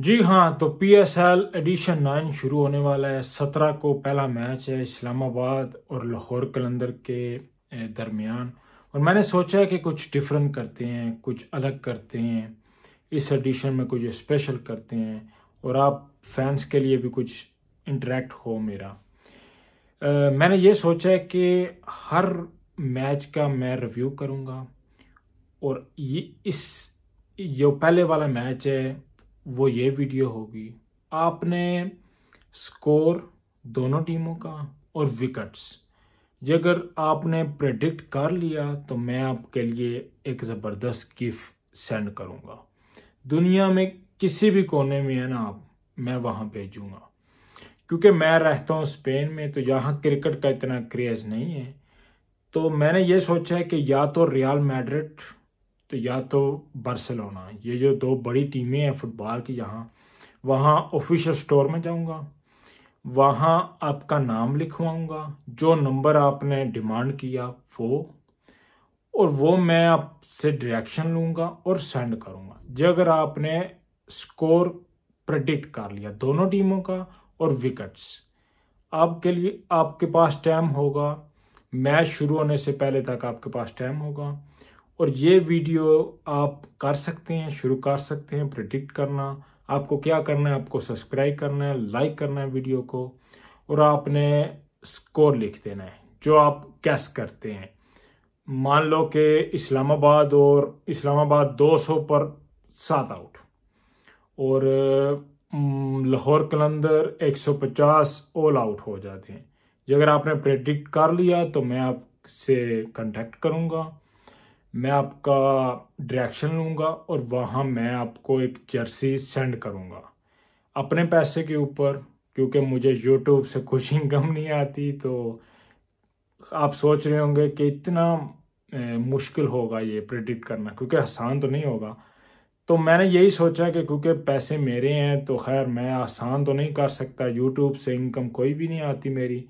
जी हाँ तो P S L edition nine शुरू होने वाला है सत्रह को पहला मैच है इस्लामाबाद और लाहौर कलंदर के दरमियान और मैंने सोचा है कि कुछ डिफरेंट करते हैं कुछ अलग करते हैं इस एडिशन में कुछ स्पेशल करते हैं और आप फैंस के लिए भी कुछ इंटरेक्ट हो मेरा आ, मैंने ये सोचा है कि हर मैच का मैं रिव्यू करूँगा और ये इस जो पहले वाला मैच है वो ये वीडियो होगी आपने स्कोर दोनों टीमों का और विकेट्स ये अगर आपने प्रेडिक्ट कर लिया तो मैं आपके लिए एक ज़बरदस्त गिफ्ट सेंड करूँगा दुनिया में किसी भी कोने में है ना आप मैं वहाँ भेजूँगा क्योंकि मैं रहता हूँ स्पेन में तो यहाँ क्रिकेट का इतना क्रेज़ नहीं है तो मैंने ये सोचा है कि या तो रियल मैड्रिड तो या तो बार्सिलोना ये जो दो बड़ी टीमें हैं फुटबॉल की यहाँ वहाँ ऑफिशियल स्टोर में जाऊँगा वहाँ आपका नाम लिखवाऊँगा जो नंबर आपने डिमांड किया वो और वो मैं आपसे डायरेक्शन लूँगा और सेंड करूँगा जो अगर आपने स्कोर प्रडिक्ट कर लिया दोनों टीमों का और विकेट्स आपके लिए आपके पास टाइम होगा मैच शुरू होने से पहले तक आपके पास टाइम होगा और ये वीडियो आप कर सकते हैं शुरू कर सकते हैं प्रडिक्ट करना आपको क्या करना है आपको सब्सक्राइब करना है लाइक करना है वीडियो को और आपने स्कोर लिख देना है जो आप कैस करते हैं मान लो कि इस्लामाबाद और इस्लामाबाद 200 पर सात आउट और लाहौर कलंदर 150 ऑल आउट हो जाते हैं अगर आपने प्रेडिक्ट कर लिया तो मैं आपसे कांटेक्ट करूंगा मैं आपका डायरेक्शन लूँगा और वहाँ मैं आपको एक जर्सी सेंड करूँगा अपने पैसे के ऊपर क्योंकि मुझे यूट्यूब से कुछ इनकम नहीं आती तो आप सोच रहे होंगे कि इतना मुश्किल होगा ये प्रेडिक्ट करना क्योंकि आसान तो नहीं होगा तो मैंने यही सोचा कि क्योंकि पैसे मेरे हैं तो खैर मैं आसान तो नहीं कर सकता यूट्यूब से इनकम कोई भी नहीं आती मेरी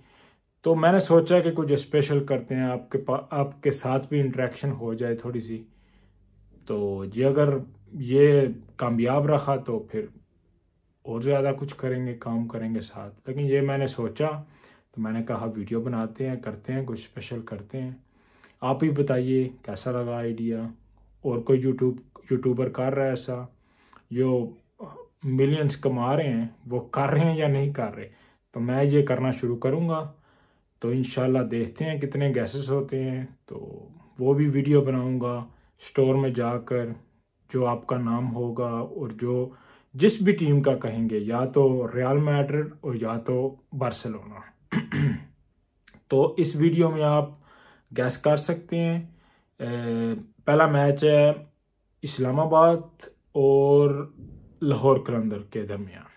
तो मैंने सोचा कि कुछ स्पेशल करते हैं आपके आपके साथ भी इंट्रैक्शन हो जाए थोड़ी सी तो ये अगर ये कामयाब रहा तो फिर और ज़्यादा कुछ करेंगे काम करेंगे साथ लेकिन ये मैंने सोचा तो मैंने कहा वीडियो बनाते हैं करते हैं कुछ स्पेशल करते हैं आप ही बताइए कैसा लगा आइडिया और कोई यूट्यूब यूट्यूबर कर रहा है ऐसा जो मिलियंस कमा रहे हैं वो कर रहे हैं या नहीं कर रहे तो मैं ये करना शुरू करूँगा तो इन देखते हैं कितने गैसेस होते हैं तो वो भी वीडियो बनाऊंगा स्टोर में जाकर जो आपका नाम होगा और जो जिस भी टीम का कहेंगे या तो रियल मैड्रिड और या तो बार्सिलोना तो इस वीडियो में आप गैस कर सकते हैं ए, पहला मैच है इस्लामाबाद और लाहौर कलंदर के दरमियान